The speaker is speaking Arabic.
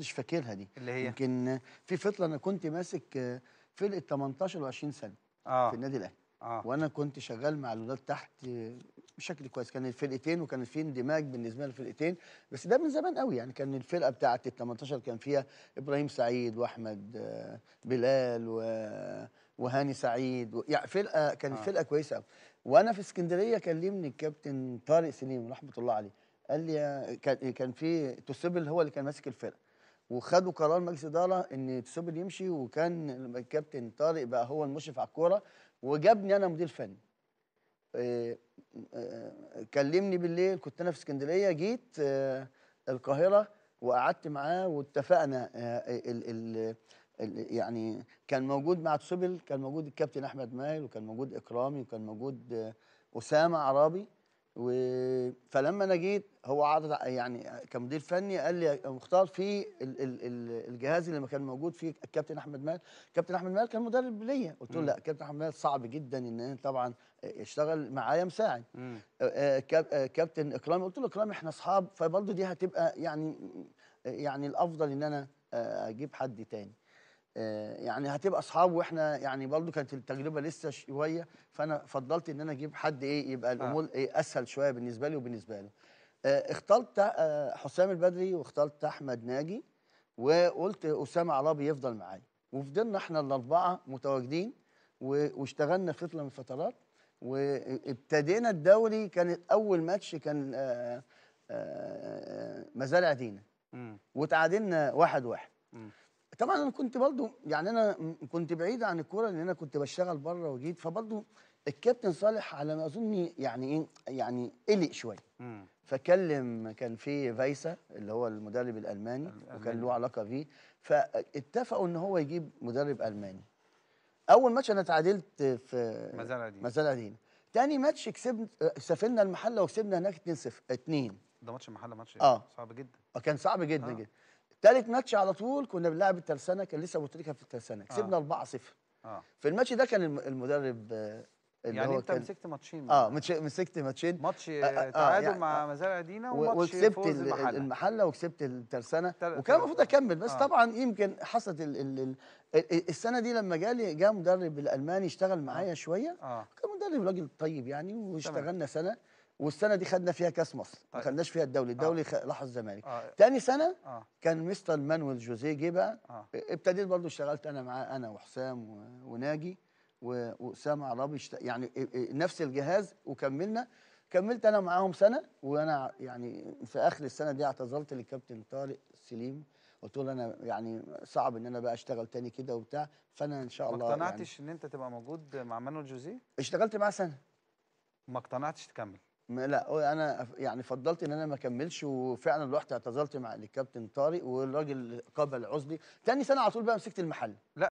محدش فاكرها دي اللي هي يمكن في فطله انا كنت ماسك آه، فرقه 18 و20 سنه آه. في النادي الاهلي آه. وانا كنت شغال مع الولاد تحت آه، بشكل كويس كان الفرقتين وكان في اندماج بالنسبه للفرقتين بس ده من زمان قوي يعني كان الفرقه بتاعه ال 18 كان فيها ابراهيم سعيد واحمد آه، بلال و وهاني سعيد يعني فرقه كانت آه. فرقه كويسه قوي وانا في اسكندريه كلمني الكابتن طارق سليم رحمه الله عليه قال لي كان كان في توسيبل هو اللي كان ماسك الفرقه وخدوا قرار مجلس اداره ان تسوبل يمشي وكان الكابتن طارق بقى هو المشرف على الكوره وجابني انا مدير فني آه، آه، كلمني بالليل كنت انا في اسكندريه جيت آه، القاهره وقعدت معاه واتفقنا ال ال ال يعني كان موجود مع تسوبل كان موجود الكابتن احمد مايل وكان موجود اكرامي وكان موجود اسامه عرابي و... فلما انا جيت هو عرض يعني كمدير فني قال لي يا مختار في الجهاز اللي كان موجود فيه الكابتن احمد مال كابتن احمد مال كان مدرب ليا قلت له لا كابتن احمد مال صعب جدا ان انا طبعا اشتغل معايا مساعد آه، آه، آه، كابتن اكرامي قلت له اكرامي احنا اصحاب فبرضه دي هتبقى يعني يعني الافضل ان انا اجيب حد تاني آه، يعني هتبقى اصحاب واحنا يعني برضو كانت التجربه لسه شويه فانا فضلت ان انا اجيب حد ايه يبقى آه. الامور ايه اسهل شويه بالنسبه لي وبالنسبه له آه، اخترت حسام البدري واخترت احمد ناجي وقلت اسامه عرابي يفضل معايا وفضلنا احنا الاربعه متواجدين واشتغلنا في فتره من الفترات وابتدينا الدوري كانت اول ماتش كان مزارع دينا وتعادلنا واحد واحد طبعا انا كنت برضه يعني انا كنت بعيد عن الكوره لان انا كنت بشتغل بره وجيت فبرضه الكابتن صالح على ما اظن يعني ايه يعني قلق شويه فكلم كان في فايسا اللي هو المدرب الالماني وكان له علاقه بيه فاتفقوا ان هو يجيب مدرب الماني اول ماتش انا اتعادلت في مزارع دينا مزارع دينا تاني ماتش كسبنا سافرنا المحله وكسبنا هناك 2 0 2 ده ماتش المحله ماتش اه صعب جدا آه، كان صعب جدا آه. جدا ثالث ماتش على طول كنا بنلعب الترسانه كان لسه بوتريكا في الترسانه آه. كسبنا 4-0 آه. في الماتش ده كان المدرب آه، اللي يعني هو انت مسكت ماتشين اه مسكت ماتشين ماتش آه, آه، يعني تعادل يعني مع مزارع دينا وماتش وكسبت فوز المحله, المحلة وكسبت الترسانه وكان المفروض اكمل بس آه. طبعا يمكن حصلت ال ال ال السنه دي لما جالي جاء مدرب الالماني اشتغل معايا شويه آه. كان مدرب راجل طيب يعني واشتغلنا سنه والسنه دي خدنا فيها كاس مصر طيب. ما خدناش فيها الدولي الدولي آه. لاحظ الزمالك آه. تاني سنه آه. كان مستر مانويل جوزيه جه بقى آه. ابتديت برضو اشتغلت انا معاه انا وحسام و... وناجي واسامه عرابي شت... يعني نفس الجهاز وكملنا كملت انا معاهم سنه وانا يعني في اخر السنه دي اعتذرت للكابتن طارق سليم قلت له انا يعني صعب ان انا بقى اشتغل تاني كده وبتاع فانا ان شاء الله ما اقتنعتش يعني ان انت تبقى موجود مع مانويل جوزيه اشتغلت معاه سنه ما اقتنعتش تكمل لا انا يعني فضلت ان انا ما اكملش وفعلا رحت اعتذرت مع الكابتن طارق والراجل قبل عزلي تاني سنه على طول بقى مسكت المحل لا